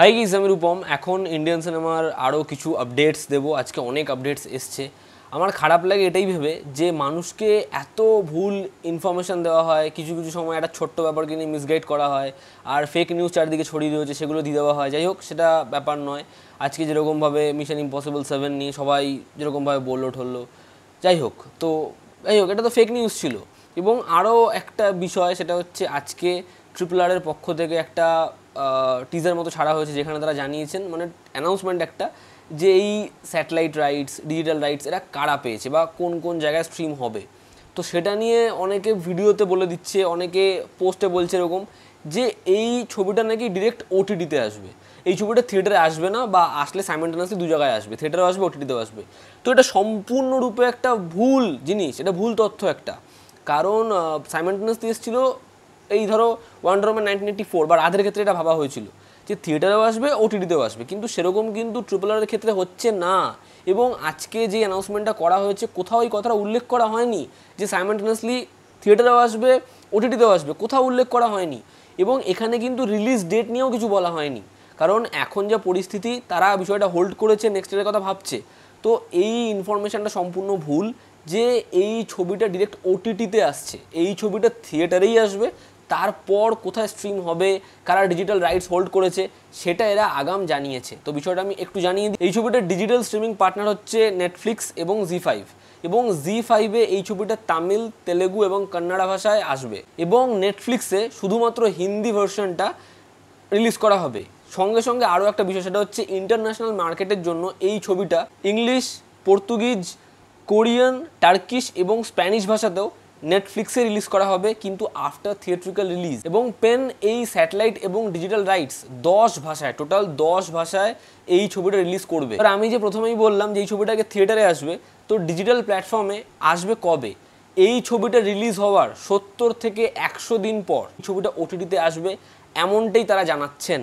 high গিজ আমি রূপম এখন ইন্ডিয়ান সিনেমার আরও কিছু আপডেটস দেব আজকে অনেক আপডেটস এসছে আমার খারাপ লাগে এটাই ভেবে যে মানুষকে এত ভুল ইনফরমেশান দেওয়া হয় কিছু কিছু সময় একটা ছোট্ট ব্যাপারকে নিয়ে মিসগাইড করা হয় আর ফেক নিউজ চারদিকে ছড়িয়ে রয়েছে সেগুলো দিয়ে দেওয়া হয় যাই হোক সেটা ব্যাপার নয় আজকে যেরকমভাবে মিশন ইম্পসিবল সেভেন নিয়ে সবাই যেরকমভাবে বললো ঠললো যাই হোক তো যাই হোক এটা তো ফেক নিউজ ছিল এবং আরও একটা বিষয় সেটা হচ্ছে আজকে ট্রিপল আরের পক্ষ থেকে একটা টিজার মতো ছাড়া হয়েছে যেখানে তারা জানিয়েছেন মানে অ্যানাউন্সমেন্ট একটা যে এই স্যাটেলাইট রাইটস ডিজিটাল রাইটস এরা কারা পেয়েছে বা কোন কোন জায়গায় স্ট্রিম হবে তো সেটা নিয়ে অনেকে ভিডিওতে বলে দিচ্ছে অনেকে পোস্টে বলছে এরকম যে এই ছবিটা নাকি ডিরেক্ট ওটিটিতে আসবে এই ছবিটা থিয়েটারে আসবে না বা আসলে সাইমেন্টেনাসলি দু জায়গায় আসবে থিয়েটারে আসবে ওটিটিতেও আসবে তো এটা সম্পূর্ণরূপে একটা ভুল জিনিস এটা ভুল তথ্য একটা কারণ সাইমেন্টেনাসলি এসেছিলো এই ধরো ওয়ান্ডার ওম্যান নাইনটিন ফোর বা রাধের ক্ষেত্রে এটা ভাবা হয়েছিল যে থিয়েটারেও আসবে ওটিটিতেও আসবে কিন্তু সেরকম কিন্তু ট্রিপল আরের ক্ষেত্রে হচ্ছে না এবং আজকে যে অ্যানাউন্সমেন্টটা করা হয়েছে কোথাও এই কথাটা উল্লেখ করা হয়নি যে সাইমেন্টেনিয়াসলি থিয়েটারেও আসবে ওটিটিতেও আসবে কোথাও উল্লেখ করা হয়নি এবং এখানে কিন্তু রিলিজ ডেট নিয়েও কিছু বলা হয়নি কারণ এখন যা পরিস্থিতি তারা বিষয়টা হোল্ড করেছে নেক্সট ইয়ারের কথা ভাবছে তো এই ইনফরমেশানটা সম্পূর্ণ ভুল যে এই ছবিটা ডিরেক্ট ওটিটিতে আসছে এই ছবিটা থিয়েটারেই আসবে তারপর কোথায় স্ট্রিম হবে কারা ডিজিটাল রাইটস হোল্ড করেছে সেটা এরা আগাম জানিয়েছে তো বিষয়টা আমি একটু জানিয়ে দিই এই ছবিটার ডিজিটাল স্ট্রিমিং পার্টনার হচ্ছে নেটফ্লিক্স এবং জি ফাইভ এবং জি ফাইভে এই ছবিটা তামিল তেলেগু এবং কন্নড়া ভাষায় আসবে এবং নেটফ্লিক্সে শুধুমাত্র হিন্দি ভার্সনটা রিলিজ করা হবে সঙ্গে সঙ্গে আরও একটা বিষয় সেটা হচ্ছে ইন্টারন্যাশনাল মার্কেটের জন্য এই ছবিটা ইংলিশ পর্তুগিজ কোরিয়ান টার্কিশ এবং স্প্যানিশ ভাষাতেও নেটফ্লিক্সে রিলিজ করা হবে কিন্তু আফটার থিয়েট্রিক্যাল রিলিজ এবং পেন এই স্যাটেলাইট এবং ডিজিটাল রাইটস দশ ভাষায় টোটাল দশ ভাষায় এই ছবিটা রিলিজ করবে আর আমি যে প্রথমেই বললাম যে এই ছবিটাকে থিয়েটারে আসবে তো ডিজিটাল প্ল্যাটফর্মে আসবে কবে এই ছবিটা রিলিজ হওয়ার সত্তর থেকে একশো দিন পর ছবিটা ওটিটিতে আসবে এমনটাই তারা জানাচ্ছেন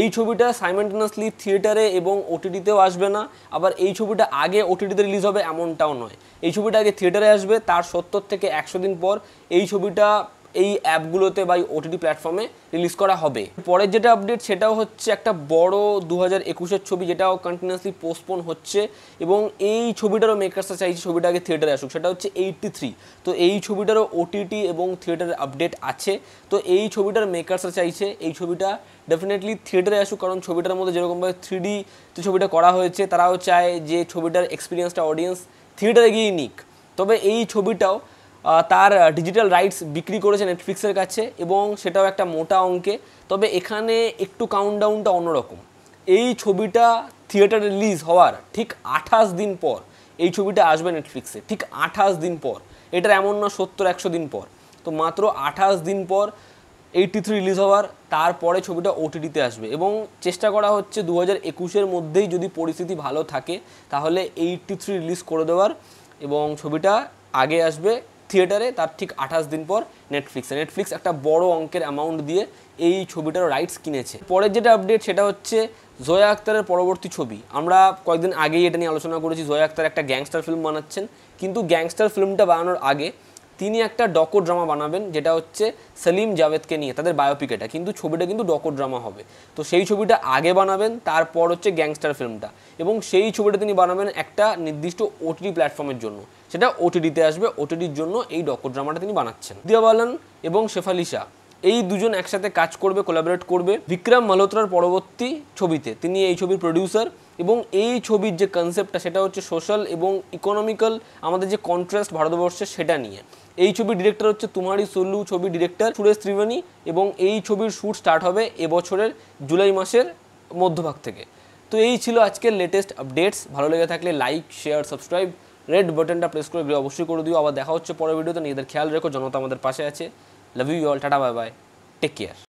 এই ছবিটা সাইমেন্টেনাসলি থিয়েটারে এবং ওটিটিতেও আসবে না আবার এই ছবিটা আগে ওটিটিতে রিলিজ হবে এমনটাও নয় এই ছবিটা আগে থিয়েটারে আসবে তার সত্তর থেকে একশো দিন পর এই ছবিটা এই অ্যাপগুলোতে বা ওটিটি প্ল্যাটফর্মে রিলিজ করা হবে পরের যেটা আপডেট সেটাও হচ্ছে একটা বড় দু হাজার একুশের ছবি যেটাও কন্টিনিউসলি পোস্টপোন হচ্ছে এবং এই ছবিটারও মেকার্সরা চাইছে ছবিটা আগে থিয়েটারে আসুক সেটা হচ্ছে এইটটি থ্রি তো এই ছবিটারও ওটিটি এবং থিয়েটারের আপডেট আছে তো এই ছবিটার মেকার্সরা চাইছে এই ছবিটা ডেফিনেটলি থিয়েটারে আসুক কারণ ছবিটার মধ্যে যেরকমভাবে থ্রি ডি ছবিটা করা হয়েছে তারাও চায় যে ছবিটার এক্সপিরিয়েন্সটা অডিয়েন্স থিয়েটারে গিয়েই নিক তবে এই ছবিটাও তার ডিজিটাল রাইটস বিক্রি করেছে নেটফ্লিক্সের কাছে এবং সেটাও একটা মোটা অঙ্কে তবে এখানে একটু কাউন্টডাউনটা অন্যরকম এই ছবিটা থিয়েটার রিলিজ হওয়ার ঠিক আঠাশ দিন পর এই ছবিটা আসবে নেটফ্লিক্সে ঠিক আঠাশ দিন পর এটার এমন না সত্তর একশো দিন পর তো মাত্র আঠাশ দিন পর এইটি থ্রি রিলিজ হওয়ার তারপরে ছবিটা ওটিটিতে আসবে এবং চেষ্টা করা হচ্ছে দু হাজার একুশের মধ্যেই যদি পরিস্থিতি ভালো থাকে তাহলে এইটি থ্রি রিলিজ করে দেওয়ার এবং ছবিটা আগে আসবে থিয়েটারে তার ঠিক আঠাশ দিন পর নেটফ্লিক্সে নেটফ্লিক্স একটা বড় অঙ্কের অ্যামাউন্ট দিয়ে এই ছবিটার রাইটস কিনেছে পরের যেটা আপডেট সেটা হচ্ছে জয়া আক্তারের পরবর্তী ছবি আমরা কয়েকদিন আগেই এটা নিয়ে আলোচনা করেছি জয়া আক্তার একটা গ্যাংস্টার ফিল্ম বানাচ্ছেন কিন্তু গ্যাংস্টার ফিল্মটা বানানোর আগে তিনি একটা ডকো ড্রামা বানাবেন যেটা হচ্ছে সলিম জাভেদকে নিয়ে তাদের বায়োপিক এটা কিন্তু ছবিটা কিন্তু ডকো ড্রামা হবে তো সেই ছবিটা আগে বানাবেন তারপর হচ্ছে গ্যাংস্টার ফিল্মটা এবং সেই ছবিটা তিনি বানাবেন একটা নির্দিষ্ট ওটিটি প্ল্যাটফর্মের জন্য সেটা ওটিডিতে আসবে ওটিডির জন্য এই ডকো ড্রামাটা তিনি বানাচ্ছেন দিয়াবালান এবং শেফালিশা এই দুজন একসাথে কাজ করবে কোলাবরেট করবে বিক্রম মালহোত্রার পরবর্তী ছবিতে তিনি এই ছবির প্রডিউসার এবং এই ছবির যে কনসেপ্টটা সেটা হচ্ছে সোশ্যাল এবং ইকোনমিক্যাল আমাদের যে কন্ট্রাস্ট ভারতবর্ষের সেটা নিয়ে এই ছবির ডিরেক্টর হচ্ছে তুমারি সল্লু ছবি ডিরেক্টর সুরেশ ত্রিবেণী এবং এই ছবির শ্যুট স্টার্ট হবে এবছরের জুলাই মাসের মধ্যভাগ থেকে তো এই ছিল আজকের লেটেস্ট আপডেটস ভালো লেগে থাকলে লাইক শেয়ার সাবস্ক্রাইব রেড বাটনটা প্রেস করে গ্রে অবশ্যই করে দিও আবার দেখা হচ্ছে পরের ভিডিওতে নিজেদের খেয়াল রেখো জনতা আমাদের পাশে আছে love you all tata bye bye take care